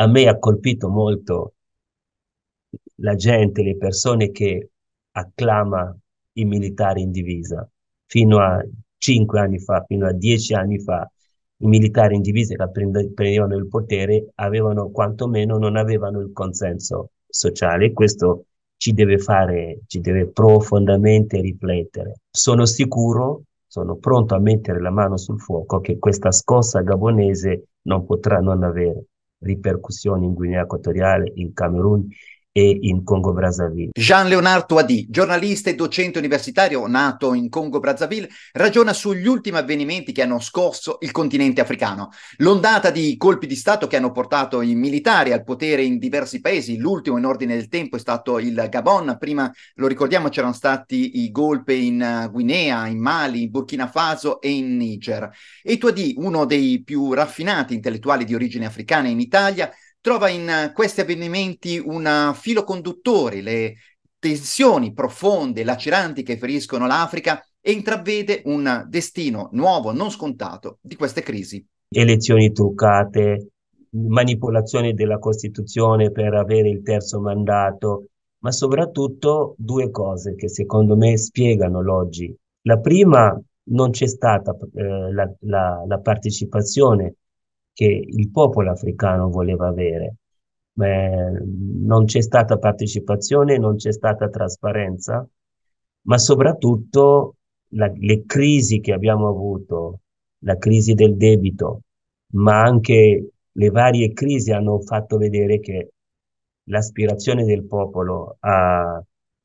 a me ha colpito molto la gente, le persone che acclama i militari in divisa. Fino a cinque anni fa, fino a dieci anni fa, i militari in divisa che prendevano il potere avevano quantomeno non avevano il consenso sociale. Questo ci deve fare, ci deve profondamente riflettere. Sono sicuro, sono pronto a mettere la mano sul fuoco che questa scossa gabonese non potrà non avere ripercussioni in Guinea Equatoriale, in Camerun, e in Congo-Brazzaville. Jean-Leonardo Adi, giornalista e docente universitario nato in Congo-Brazzaville, ragiona sugli ultimi avvenimenti che hanno scosso il continente africano. L'ondata di colpi di Stato che hanno portato i militari al potere in diversi paesi, l'ultimo in ordine del tempo è stato il Gabon, prima lo ricordiamo c'erano stati i golpe in eh, Guinea, in Mali, in Burkina Faso e in Niger. E Tuadi, uno dei più raffinati intellettuali di origine africana in Italia, trova in eh, questi avvenimenti un filo conduttore, le tensioni profonde, laceranti che feriscono l'Africa e intravede un destino nuovo, non scontato, di queste crisi. Elezioni truccate, manipolazioni della Costituzione per avere il terzo mandato, ma soprattutto due cose che secondo me spiegano l'oggi. La prima, non c'è stata eh, la, la, la partecipazione che il popolo africano voleva avere. Eh, non c'è stata partecipazione, non c'è stata trasparenza, ma soprattutto la, le crisi che abbiamo avuto, la crisi del debito, ma anche le varie crisi hanno fatto vedere che l'aspirazione del popolo a,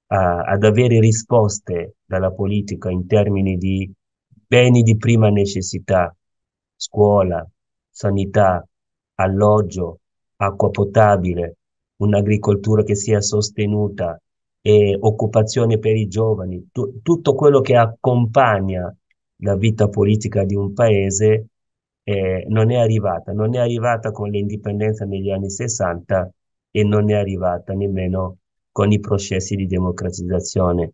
a, ad avere risposte dalla politica in termini di beni di prima necessità, scuola, sanità, alloggio, acqua potabile, un'agricoltura che sia sostenuta, e occupazione per i giovani, tu, tutto quello che accompagna la vita politica di un paese eh, non è arrivata, non è arrivata con l'indipendenza negli anni 60 e non è arrivata nemmeno con i processi di democratizzazione,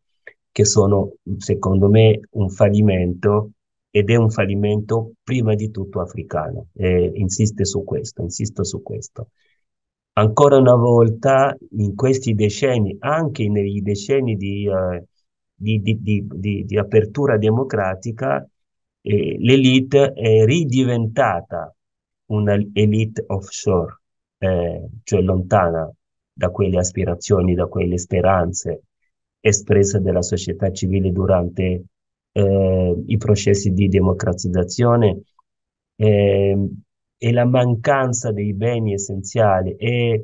che sono secondo me un fallimento ed è un fallimento prima di tutto africano. Eh, insiste su questo, insisto su questo. Ancora una volta, in questi decenni, anche nei decenni di, eh, di, di, di apertura democratica, eh, l'elite è ridiventata un'elite offshore, eh, cioè lontana da quelle aspirazioni, da quelle speranze espresse dalla società civile durante eh, i processi di democratizzazione eh, e la mancanza dei beni essenziali è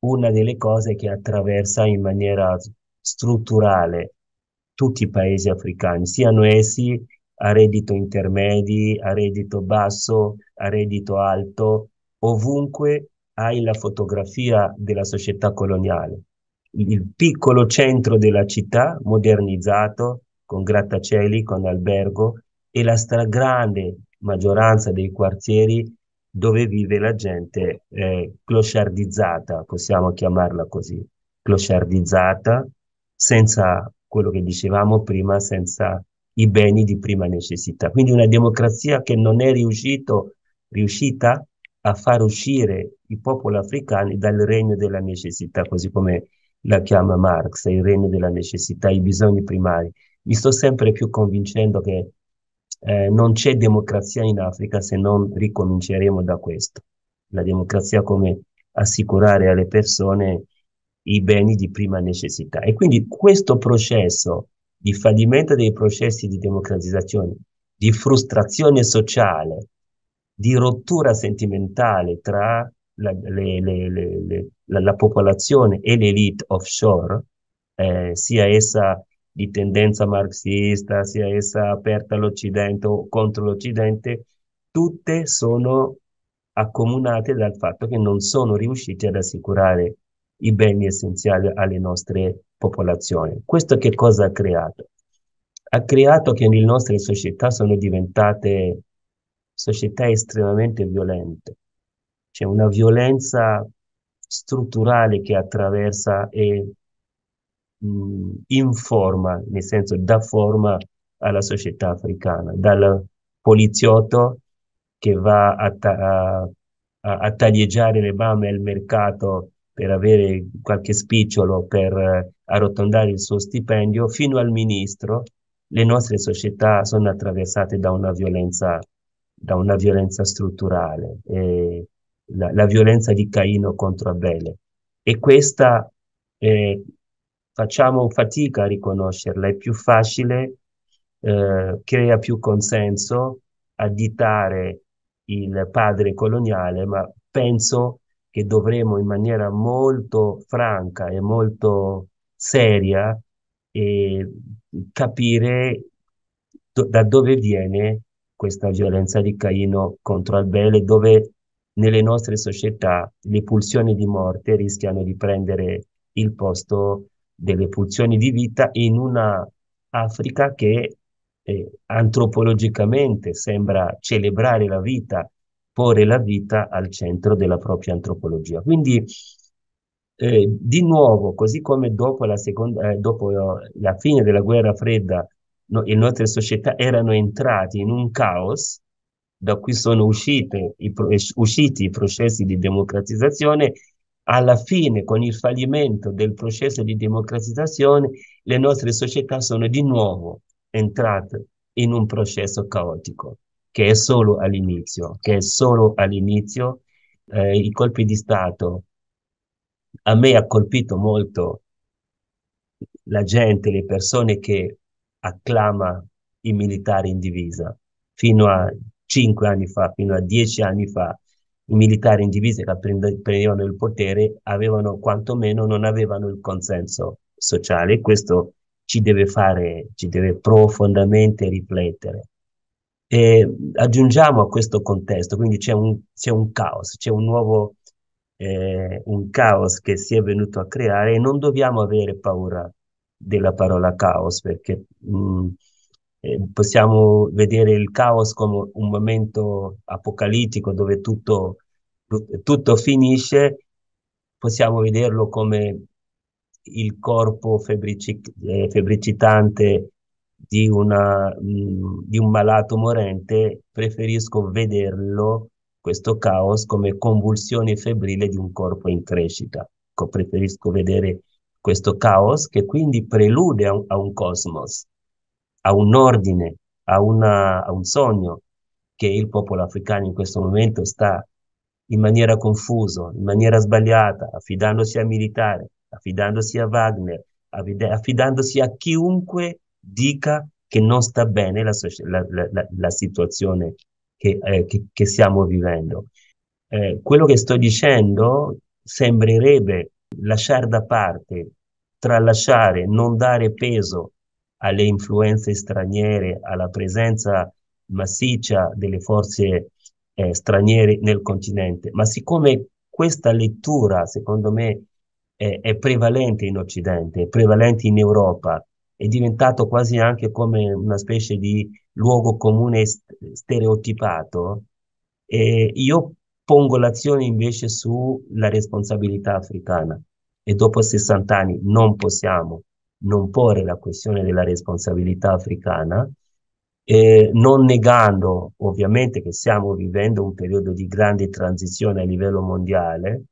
una delle cose che attraversa in maniera strutturale tutti i paesi africani, siano essi a reddito intermedi, a reddito basso, a reddito alto, ovunque hai la fotografia della società coloniale. Il piccolo centro della città modernizzato con grattacieli, con albergo e la stragrande maggioranza dei quartieri dove vive la gente eh, closciardizzata, possiamo chiamarla così, clochardizzata, senza quello che dicevamo prima, senza i beni di prima necessità. Quindi una democrazia che non è riuscito, riuscita a far uscire i popoli africani dal regno della necessità, così come la chiama Marx, il regno della necessità, i bisogni primari mi sto sempre più convincendo che eh, non c'è democrazia in Africa se non ricominceremo da questo. La democrazia come assicurare alle persone i beni di prima necessità. E quindi questo processo di fallimento dei processi di democratizzazione, di frustrazione sociale, di rottura sentimentale tra la, le, le, le, la, la popolazione e l'elite offshore, eh, sia essa di tendenza marxista, sia essa aperta all'Occidente o contro l'Occidente, tutte sono accomunate dal fatto che non sono riusciti ad assicurare i beni essenziali alle nostre popolazioni. Questo che cosa ha creato? Ha creato che le nostre società sono diventate società estremamente violente. C'è una violenza strutturale che attraversa e mh, in forma, nel senso da forma alla società africana, dal poliziotto che va a, ta- a, a taglieggiare le bame al mercato per avere qualche spicciolo per arrotondare il suo stipendio, fino al ministro, le nostre società sono attraversate da una violenza, da una violenza strutturale, eh, la, la, violenza di Caino contro Abele. E questa eh, facciamo fatica a riconoscerla, è più facile, eh, crea più consenso additare il padre coloniale, ma penso che dovremo in maniera molto franca e molto seria eh, capire do da dove viene questa violenza di Caino contro Albele, dove nelle nostre società le pulsioni di morte rischiano di prendere il posto delle pulsioni di vita in una Africa che eh, antropologicamente sembra celebrare la vita, porre la vita al centro della propria antropologia. Quindi eh, di nuovo, così come dopo la, seconda, eh, dopo la fine della guerra fredda, no, le nostre società erano entrate in un caos, da cui sono uscite, i, usciti i processi di democratizzazione alla fine, con il fallimento del processo di democratizzazione, le nostre società sono di nuovo entrate in un processo caotico, che è solo all'inizio, che è solo all'inizio. Eh, I colpi di Stato, a me ha colpito molto la gente, le persone che acclama i militari in divisa fino a cinque anni fa, fino a dieci anni fa, i militari in divisa che prendevano il potere avevano quantomeno non avevano il consenso sociale. Questo ci deve fare, ci deve profondamente riflettere. E aggiungiamo a questo contesto, quindi c'è un, c'è un caos, c'è un nuovo eh, un caos che si è venuto a creare e non dobbiamo avere paura della parola caos perché mh, mm, eh, possiamo vedere il caos come un momento apocalittico dove tutto, tutto finisce, possiamo vederlo come il corpo febbricic- eh, febbricitante di, una, mh, mm, di un malato morente, preferisco vederlo, questo caos, come convulsione febbrile di un corpo in crescita. Preferisco vedere questo caos che quindi prelude a un, a un cosmos a un ordine, a, una, a un sogno che il popolo africano in questo momento sta in maniera confusa, in maniera sbagliata, affidandosi a militare, affidandosi a Wagner, affidandosi a chiunque dica che non sta bene la, la, la, la situazione che, eh, che, che, stiamo vivendo. Eh, quello che sto dicendo sembrerebbe lasciare da parte, tralasciare, non dare peso alle influenze straniere, alla presenza massiccia delle forze eh, straniere nel continente, ma siccome questa lettura, secondo me, è, è prevalente in Occidente, è prevalente in Europa, è diventato quasi anche come una specie di luogo comune stereotipato, eh, io pongo l'azione invece sulla responsabilità africana e dopo 60 anni non possiamo non porre la questione della responsabilità africana, eh, non negando ovviamente che stiamo vivendo un periodo di grande transizione a livello mondiale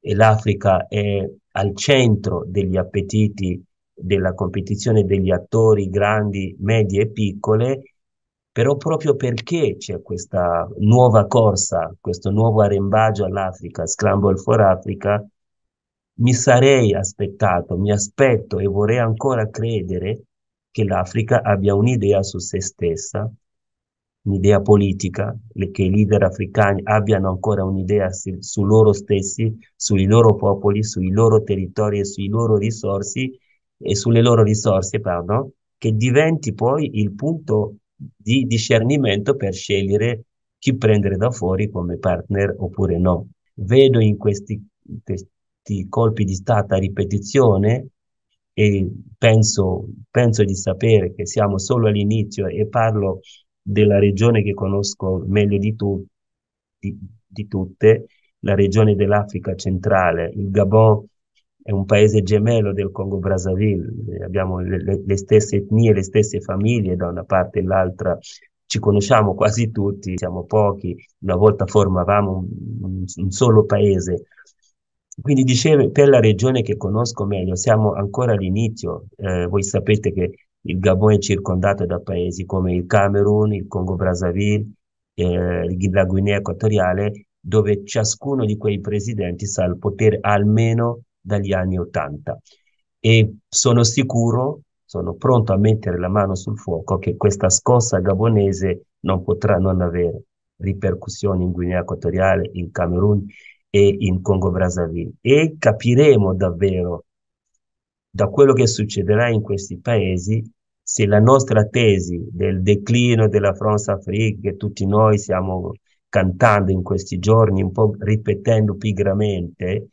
e l'Africa è al centro degli appetiti della competizione degli attori grandi, medie e piccole, però proprio perché c'è questa nuova corsa, questo nuovo arrembaggio all'Africa, Scramble for Africa, mi sarei aspettato, mi aspetto e vorrei ancora credere che l'Africa abbia un'idea su se stessa, un'idea politica, che i leader africani abbiano ancora un'idea su loro stessi, sui loro popoli, sui loro territori e sui loro risorsi e sulle loro risorse, pardon, che diventi poi il punto di discernimento per scegliere chi prendere da fuori come partner oppure no. Vedo in questi, fatti colpi di Stato a ripetizione e penso, penso di sapere che siamo solo all'inizio e parlo della regione che conosco meglio di, tu, di, di tutte, la regione dell'Africa centrale. Il Gabon è un paese gemello del Congo Brazzaville, abbiamo le, le stesse etnie, le stesse famiglie da una parte e l'altra, ci conosciamo quasi tutti, siamo pochi, una volta formavamo un, un solo paese, quindi dicevo, per la regione che conosco meglio, siamo ancora all'inizio, eh, voi sapete che il Gabon è circondato da paesi come il Camerun, il Congo Brazzaville, eh, la Guinea Equatoriale, dove ciascuno di quei presidenti sa il potere almeno dagli anni Ottanta. E sono sicuro, sono pronto a mettere la mano sul fuoco che questa scossa gabonese non potrà non avere ripercussioni in Guinea Equatoriale, in Camerun e in Congo Brazzaville e capiremo davvero da quello che succederà in questi paesi se la nostra tesi del declino della France Afrique che tutti noi stiamo cantando in questi giorni, un po' ripetendo pigramente,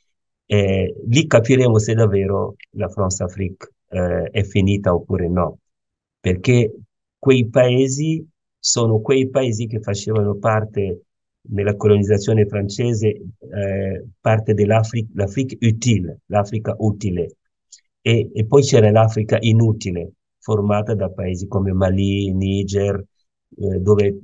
eh, lì capiremo se davvero la France Afrique eh, è finita oppure no, perché quei paesi sono quei paesi che facevano parte nella colonizzazione francese eh, parte dell'Africa utile, l'Africa utile, e, e poi c'era l'Africa inutile, formata da paesi come Mali, Niger, eh, dove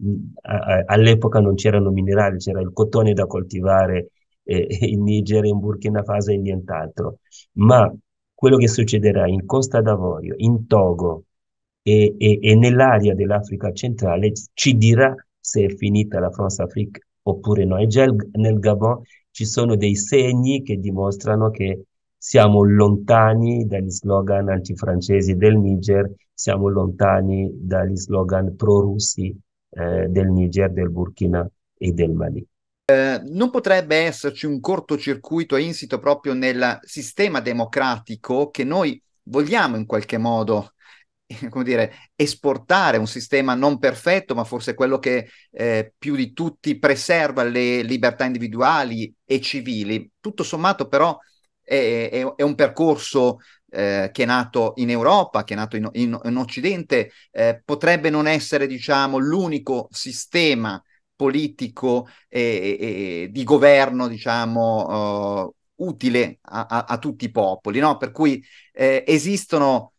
all'epoca non c'erano minerali, c'era il cotone da coltivare eh, in Niger, in Burkina Faso e nient'altro. Ma quello che succederà in Costa d'Avorio, in Togo e, e, e nell'area dell'Africa centrale ci dirà se è finita la France Afrique oppure no. E già nel Gabon ci sono dei segni che dimostrano che siamo lontani dagli slogan antifrancesi del Niger, siamo lontani dagli slogan pro-russi eh, del Niger, del Burkina e del Mali. Eh, non potrebbe esserci un cortocircuito insito proprio nel sistema democratico che noi vogliamo in qualche modo come dire, esportare un sistema non perfetto, ma forse quello che eh, più di tutti preserva le libertà individuali e civili. Tutto sommato, però, è, è, è un percorso eh, che è nato in Europa, che è nato in, in, in Occidente, eh, potrebbe non essere, diciamo, l'unico sistema politico e, e di governo, diciamo, uh, utile a, a, a, tutti i popoli, no? Per cui eh, esistono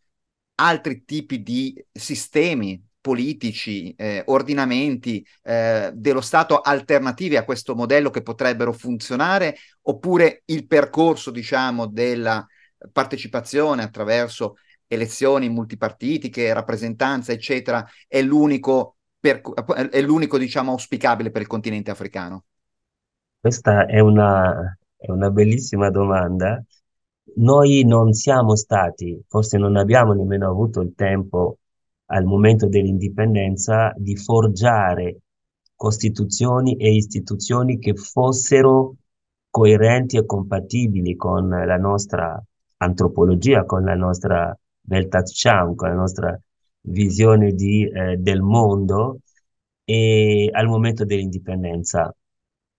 altri tipi di sistemi politici, eh, ordinamenti eh, dello Stato alternativi a questo modello che potrebbero funzionare, oppure il percorso, diciamo, della partecipazione attraverso elezioni multipartitiche, rappresentanza, eccetera, è l'unico, perc- è l'unico diciamo, auspicabile per il continente africano? Questa è una, è una bellissima domanda noi non siamo stati, forse non abbiamo nemmeno avuto il tempo al momento dell'indipendenza di forgiare costituzioni e istituzioni che fossero coerenti e compatibili con la nostra antropologia, con la nostra Weltanschauung, con la nostra visione di, eh, del mondo e al momento dell'indipendenza.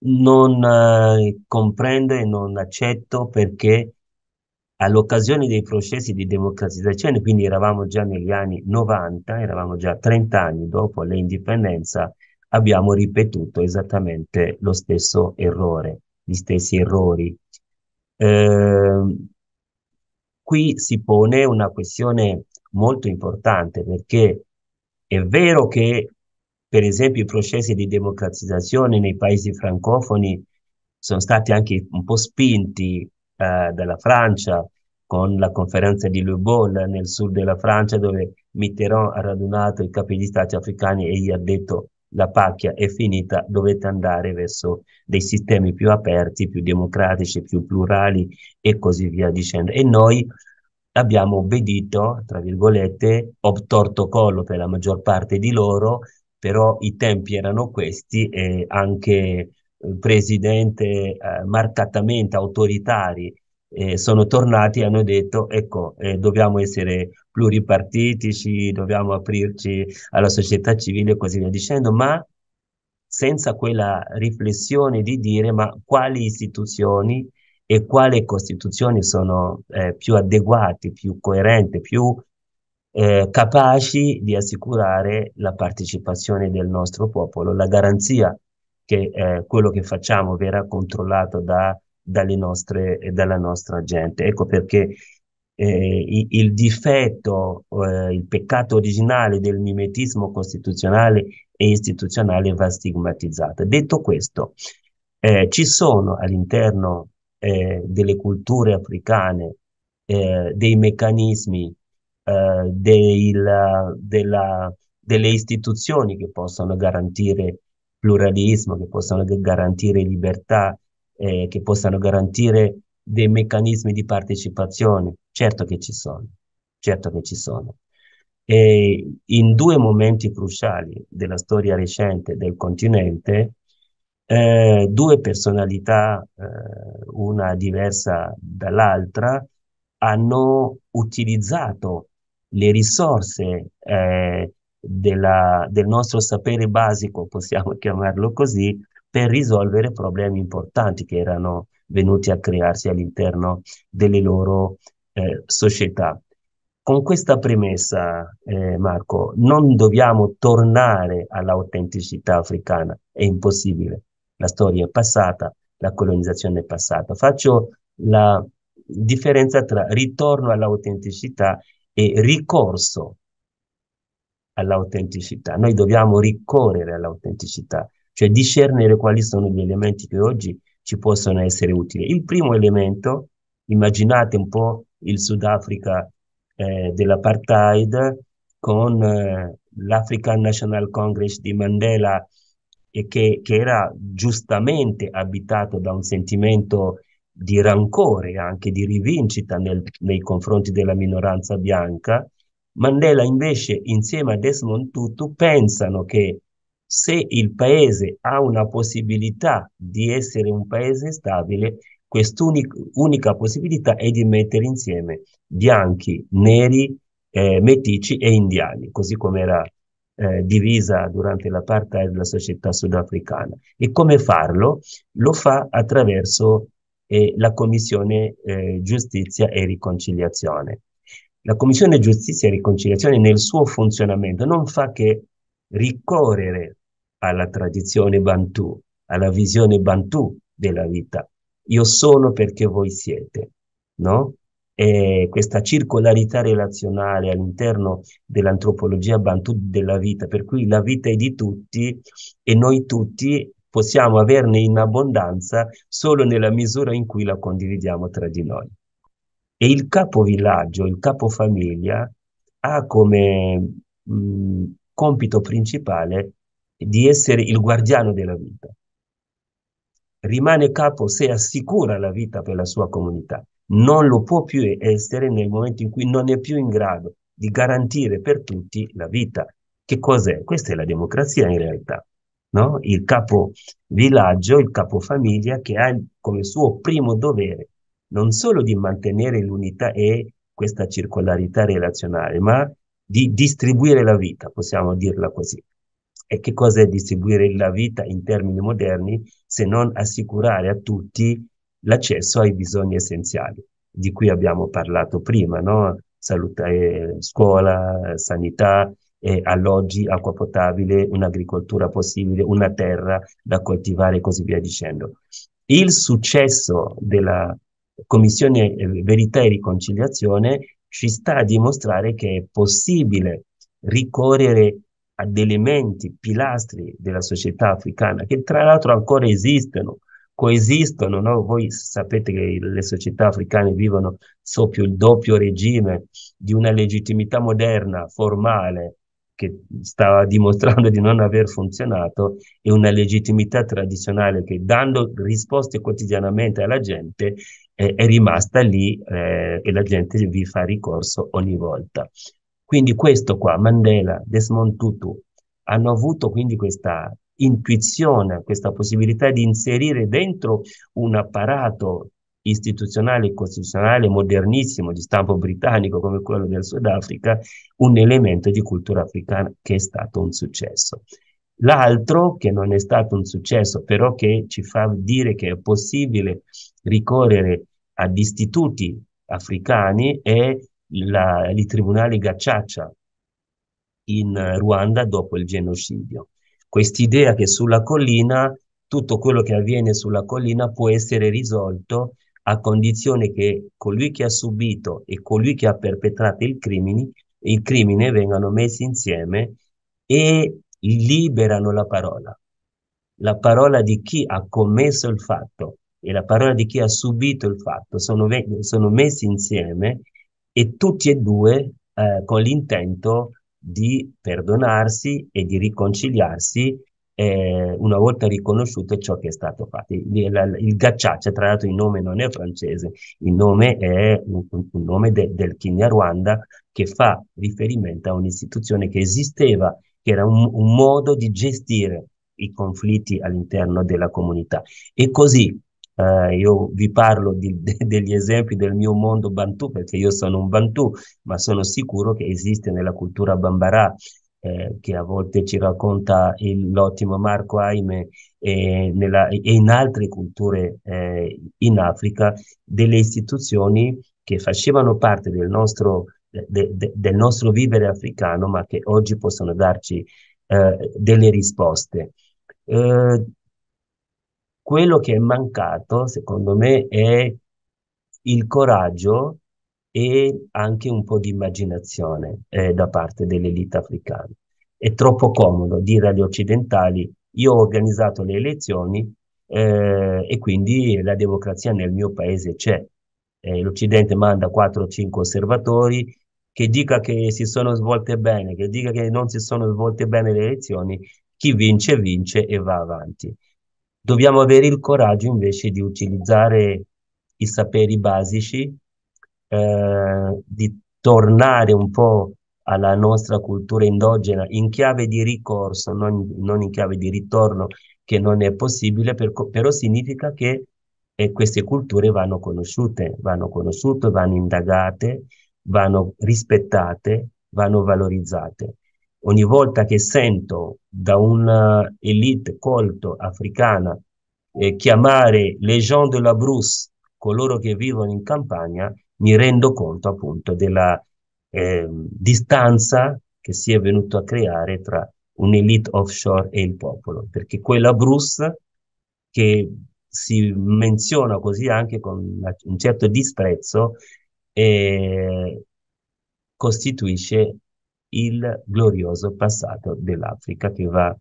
Non eh, comprendo e non accetto perché all'occasione dei processi di democratizzazione, quindi eravamo già negli anni 90, eravamo già 30 anni dopo l'indipendenza, abbiamo ripetuto esattamente lo stesso errore, gli stessi errori. Eh, qui si pone una questione molto importante perché è vero che per esempio i processi di democratizzazione nei paesi francofoni sono stati anche un po' spinti eh, della Francia, con la conferenza di Le Bon nel sud della Francia dove Mitterrand ha radunato i capi di stati africani e gli ha detto la pacchia è finita, dovete andare verso dei sistemi più aperti, più democratici, più plurali e così via dicendo. E noi abbiamo obbedito, tra virgolette, obtorto collo per la maggior parte di loro, però i tempi erano questi e anche presidente eh, marcatamente autoritari sono tornati e hanno detto ecco eh, dobbiamo essere pluripartitici, dobbiamo aprirci alla società civile e così via dicendo, ma senza quella riflessione di dire ma quali istituzioni e quale costituzioni sono eh, più adeguate, più coerenti, più eh, capaci di assicurare la partecipazione del nostro popolo, la garanzia che eh, quello che facciamo verrà controllato da, nostre, eh, dalla nostra gente. Ecco perché eh, il, difetto, eh, il peccato originale del mimetismo costituzionale e istituzionale va stigmatizzato. Detto questo, eh, ci sono all'interno eh, delle culture africane dei meccanismi del, della, delle istituzioni che possono garantire pluralismo, che possano garantire libertà, eh, che possano garantire dei meccanismi di partecipazione. Certo che ci sono, certo che ci sono. E in due momenti cruciali della storia recente del continente, eh, due personalità, eh, una diversa dall'altra, hanno utilizzato le risorse eh, della, del nostro sapere basico, possiamo chiamarlo così, per risolvere problemi importanti che erano venuti a crearsi all'interno delle loro eh, società. Con questa premessa, eh, Marco, non dobbiamo tornare all'autenticità africana, è impossibile. La storia è passata, la colonizzazione è passata. Faccio la differenza tra ritorno all'autenticità e ricorso all'autenticità. Noi dobbiamo ricorrere all'autenticità, cioè discernere quali sono gli elementi che oggi ci possono essere utili. Il primo elemento, immaginate un po' il Sudafrica eh, dell'apartheid con eh, l'African National Congress di Mandela e che, che, era giustamente abitato da un sentimento di rancore, anche di rivincita nel, nei confronti della minoranza bianca, Mandela invece insieme a Desmond Tutu pensano che se il paese ha una possibilità di essere un paese stabile, quest'unica possibilità è di mettere insieme bianchi, neri, eh, metici e indiani, così come era eh, divisa durante l'apartheid la società sudafricana. E come farlo? Lo fa attraverso eh, la Commissione eh, Giustizia e Riconciliazione. La Commissione Giustizia e Riconciliazione nel suo funzionamento non fa che ricorrere alla tradizione Bantu, alla visione Bantu della vita. Io sono perché voi siete, no? E questa circolarità relazionale all'interno dell'antropologia Bantu della vita, per cui la vita è di tutti e noi tutti possiamo averne in abbondanza solo nella misura in cui la condividiamo tra di noi. E il capo villaggio, il capo famiglia, ha come mh, mm, compito principale di essere il guardiano della vita. Rimane capo se assicura la vita per la sua comunità. Non lo può più essere nel momento in cui non è più in grado di garantire per tutti la vita. Che cos'è? Questa è la democrazia in realtà. No? Il capo villaggio, il capo famiglia che ha come suo primo dovere non solo di mantenere l'unità e questa circolarità relazionale, ma di distribuire la vita, possiamo dirla così. E che cosa è distribuire la vita in termini moderni se non assicurare a tutti l'accesso ai bisogni essenziali, di cui abbiamo parlato prima, no? Salute, eh, scuola, sanità, eh, alloggi, acqua potabile, un'agricoltura possibile, una terra da coltivare e così via dicendo. Il successo della Commissione eh, Verità e Riconciliazione ci sta a dimostrare che è possibile ricorrere ad elementi, pilastri della società africana, che tra l'altro ancora esistono, coesistono. No? Voi sapete che le società africane vivono sotto il doppio regime di una legittimità moderna, formale, che stava dimostrando di non aver funzionato, e una legittimità tradizionale che dando risposte quotidianamente alla gente eh, è rimasta lì eh, e la gente vi fa ricorso ogni volta. Quindi questo qua, Mandela, Desmond Tutu, hanno avuto quindi questa intuizione, questa possibilità di inserire dentro un apparato istituzionale e costituzionale modernissimo di stampo britannico come quello del Sudafrica, un elemento di cultura africana che è stato un successo. L'altro, che non è stato un successo, però che ci fa dire che è possibile ricorrere ad istituti africani, è la, il tribunale Gacacia in Ruanda dopo il genocidio. Quest'idea che sulla collina tutto quello che avviene sulla collina può essere risolto a condizione che colui che ha subito e colui che ha perpetrato il crimine, il crimine vengano messi insieme e liberano la parola, la parola di chi ha commesso il fatto e la parola di chi ha subito il fatto sono, sono messi insieme e tutti e due eh, con l'intento di perdonarsi e di riconciliarsi eh, una volta riconosciuto ciò che è stato fatto. Il, il, il gacciaccia, tra l'altro il nome non è francese, il nome è un, un nome de, del Kinyarwanda che fa riferimento a un'istituzione che esisteva che era un, un modo di gestire i conflitti all'interno della comunità. E così Uh, io vi parlo di, de, degli esempi del mio mondo Bantu perché io sono un Bantu, ma sono sicuro che esiste nella cultura Bambara, eh, che a volte ci racconta il, l'ottimo Marco Aime, e, nella, e in altre culture eh, in Africa, delle istituzioni che facevano parte del nostro de, de, del nostro vivere africano, ma che oggi possono darci eh, delle risposte. Eh, quello che è mancato, secondo me, è il coraggio e anche un po' di immaginazione eh, da parte dell'elite africana. È troppo comodo dire agli occidentali io ho organizzato le elezioni eh, e quindi la democrazia nel mio paese c'è eh, l'Occidente manda 4 o 5 osservatori che dica che si sono svolte bene, che dica che non si sono svolte bene le elezioni, chi vince vince e va avanti. Dobbiamo avere il coraggio invece di utilizzare i saperi basici, eh, di tornare un po' alla nostra cultura endogena in chiave di ricorso, non, non in chiave di ritorno, che non è possibile, per, però significa che e queste culture vanno conosciute, vanno conosciute, vanno indagate, vanno rispettate, vanno valorizzate. Ogni volta che sento da un'elite eh, colto africana eh, chiamare les gens de la Brousse, coloro che vivono in campagna, mi rendo conto appunto della eh, distanza che si è venuto a creare tra un'elite offshore e il popolo, perché quella Bruce che si menziona così anche con un certo disprezzo e eh, costituisce il glorioso passato dell'Africa che va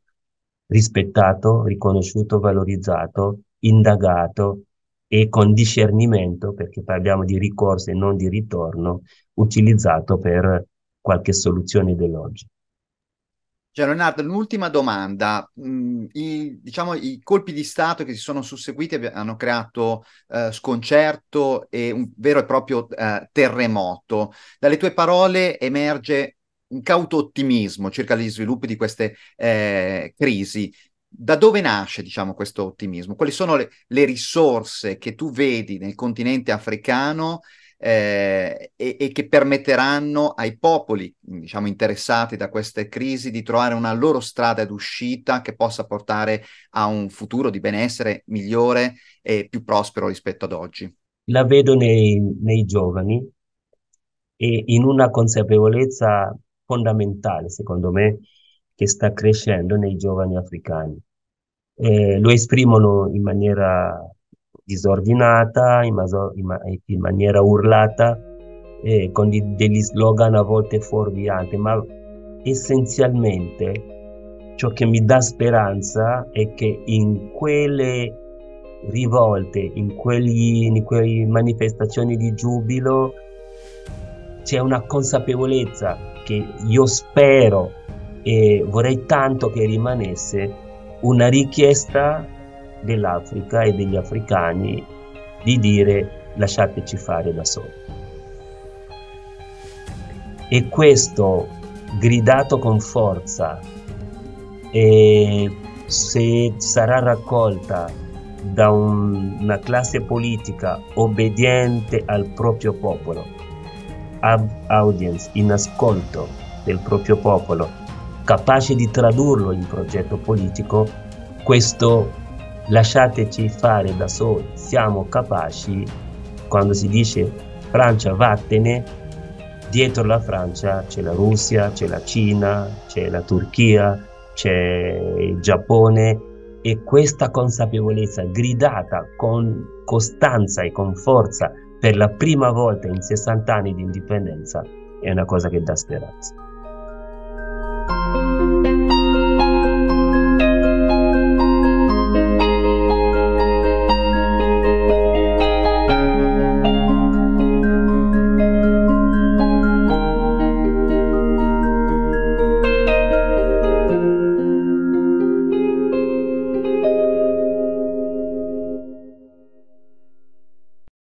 rispettato, riconosciuto, valorizzato, indagato e con discernimento, perché parliamo di ricorso e non di ritorno, utilizzato per qualche soluzione dell'oggi. Cioè, Leonardo, un'ultima domanda. Mm, I, diciamo, i colpi di Stato che si sono susseguiti hanno creato eh, sconcerto e un vero e proprio eh, terremoto. Dalle tue parole emerge un cauto ottimismo circa gli sviluppi di queste eh, crisi. Da dove nasce, diciamo, questo ottimismo? Quali sono le, le risorse che tu vedi nel continente africano eh, e, e, che permetteranno ai popoli diciamo, interessati da queste crisi di trovare una loro strada d'uscita che possa portare a un futuro di benessere migliore e più prospero rispetto ad oggi. La vedo nei, nei giovani e in una consapevolezza fondamentale, secondo me, che sta crescendo nei giovani africani. Eh, lo esprimono in maniera disordinata, in, maso- in, in maniera urlata, eh, con di- degli slogan a volte fuorvianti, ma essenzialmente ciò che mi dà speranza è che in quelle rivolte, in, quegli, in quelle manifestazioni di giubilo, c'è una consapevolezza che io spero e vorrei tanto che rimanesse una richiesta dell'Africa e degli africani di dire lasciateci fare da soli. E questo gridato con forza e se sarà raccolta da un, una classe politica obbediente al proprio popolo, ab audience, in ascolto del proprio popolo, capace di tradurlo in progetto politico, questo lasciateci fare da soli, siamo capaci, quando si dice Francia vattene, dietro la Francia c'è la Russia, c'è la Cina, c'è la Turchia, c'è il Giappone e questa consapevolezza gridata con costanza e con forza per la prima volta in 60 anni di indipendenza è una cosa che dà speranza.